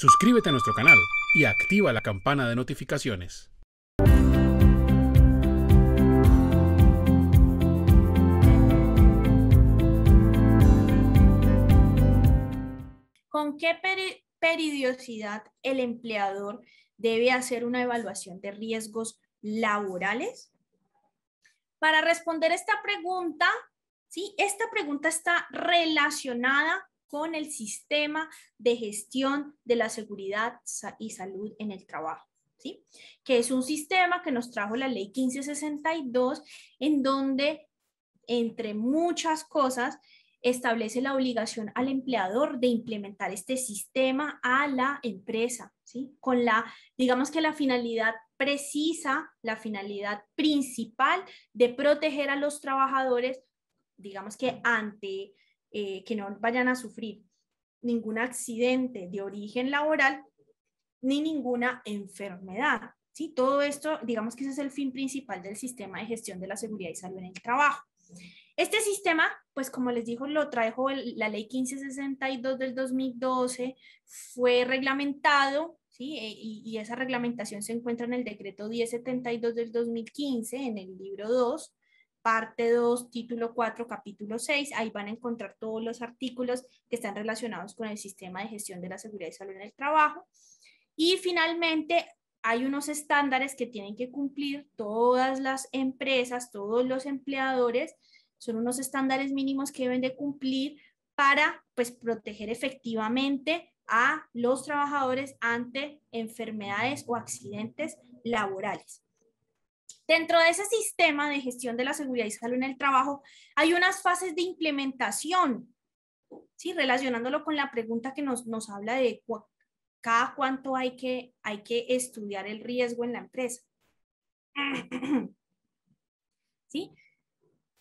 Suscríbete a nuestro canal y activa la campana de notificaciones. ¿Con qué peri periodicidad el empleador debe hacer una evaluación de riesgos laborales? Para responder esta pregunta, ¿sí? esta pregunta está relacionada con el sistema de gestión de la seguridad y salud en el trabajo. ¿Sí? que es un sistema que nos trajo la ley 1562, en donde, entre muchas cosas, establece la obligación al empleador de implementar este sistema a la empresa, ¿sí? Con la, digamos que la finalidad precisa, la finalidad principal de proteger a los trabajadores, digamos que ante eh, que no vayan a sufrir ningún accidente de origen laboral ni ninguna enfermedad. ¿sí? Todo esto, digamos que ese es el fin principal del sistema de gestión de la seguridad y salud en el trabajo. Este sistema, pues como les dijo, lo trajo la ley 1562 del 2012, fue reglamentado ¿sí? E, y, y, esa reglamentación se encuentra en el decreto 1072 del 2015, en el libro 2, parte 2, título 4, capítulo 6. Ahí van a encontrar todos los artículos que están relacionados con el sistema de gestión de la seguridad y salud en el trabajo. Y finalmente, hay unos estándares que tienen que cumplir todas las empresas, todos los empleadores. Son unos estándares mínimos que deben de cumplir para pues, proteger efectivamente a los trabajadores ante enfermedades o accidentes laborales. Dentro de ese sistema de gestión de la seguridad y salud en el trabajo, hay unas fases de implementación, ¿sí? relacionándolo con la pregunta que nos, nos habla de cada cuánto hay que, hay que estudiar el riesgo en la empresa. ¿Sí?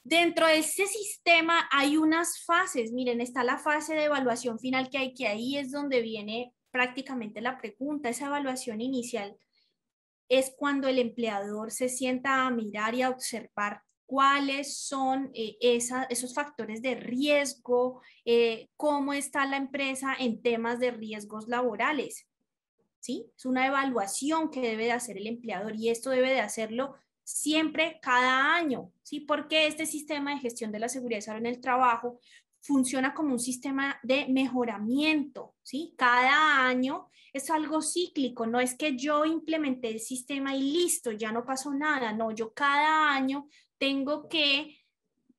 Dentro de ese sistema hay unas fases. Miren, está la fase de evaluación final que hay, que ahí es donde viene prácticamente la pregunta, esa evaluación inicial es cuando el empleador se sienta a mirar y a observar cuáles son eh, esos factores de riesgo, eh, cómo está la empresa en temas de riesgos laborales. ¿Sí? Es una evaluación que debe de hacer el empleador y esto debe de hacerlo siempre cada año, ¿sí? Porque este sistema de gestión de la seguridad en el trabajo funciona como un sistema de mejoramiento, ¿sí? Cada año es algo cíclico, no es que yo implementé el sistema y listo, ya no pasó nada, no, yo cada año tengo que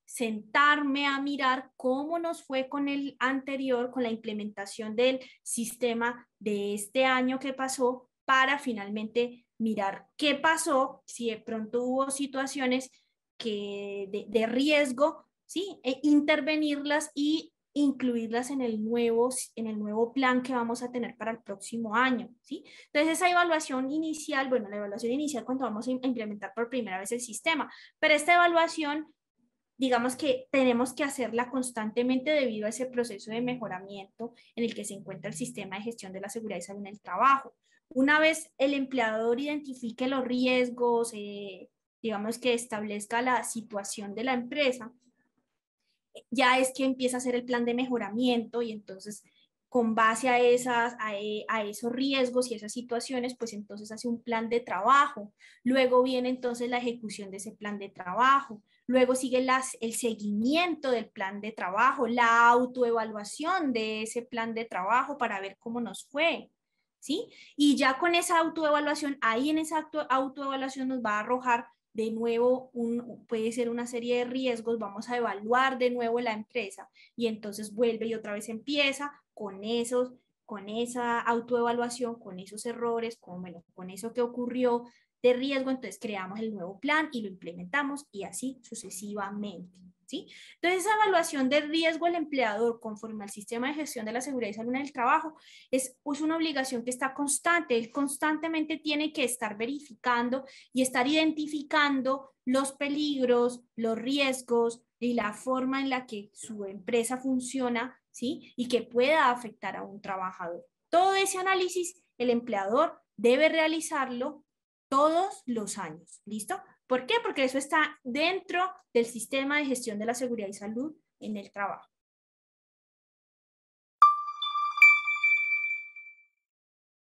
sentarme a mirar cómo nos fue con el anterior, con la implementación del sistema de este año que pasó, para finalmente mirar qué pasó, si de pronto hubo situaciones que de riesgo ¿sí? E intervenirlas y incluirlas en el, nuevo, en el nuevo plan que vamos a tener para el próximo año, ¿sí? Entonces esa evaluación inicial, bueno, la evaluación inicial cuando vamos a implementar por primera vez el sistema, pero esta evaluación, digamos que tenemos que hacerla constantemente debido a ese proceso de mejoramiento en el que se encuentra el sistema de gestión de la seguridad y salud en el trabajo. Una vez el empleador identifique los riesgos, eh, digamos que establezca la situación de la empresa, ya es que empieza a hacer el plan de mejoramiento y entonces con base a, esas, e, a, esos riesgos y esas situaciones, pues entonces hace un plan de trabajo. Luego viene entonces la ejecución de ese plan de trabajo. Luego sigue el seguimiento del plan de trabajo, la autoevaluación de ese plan de trabajo para ver cómo nos fue. ¿Sí? Y ya con esa autoevaluación, ahí en esa autoevaluación nos va a arrojar de nuevo un, puede ser una serie de riesgos, vamos a evaluar de nuevo la empresa y entonces vuelve y otra vez empieza con esos con esa autoevaluación, con esos errores, con eso que ocurrió de riesgo, entonces creamos el nuevo plan y lo implementamos y así sucesivamente. Entonces, esa evaluación de riesgo al empleador conforme al sistema de gestión de la seguridad y salud en el trabajo es, una obligación que está constante. Él constantemente tiene que estar verificando y estar identificando los peligros, los riesgos y la forma en la que su empresa funciona, ¿sí? Y que pueda afectar a un trabajador. Todo ese análisis el empleador debe realizarlo todos los años, ¿listo? ¿Por qué? Porque eso está dentro del sistema de gestión de la seguridad y salud en el trabajo.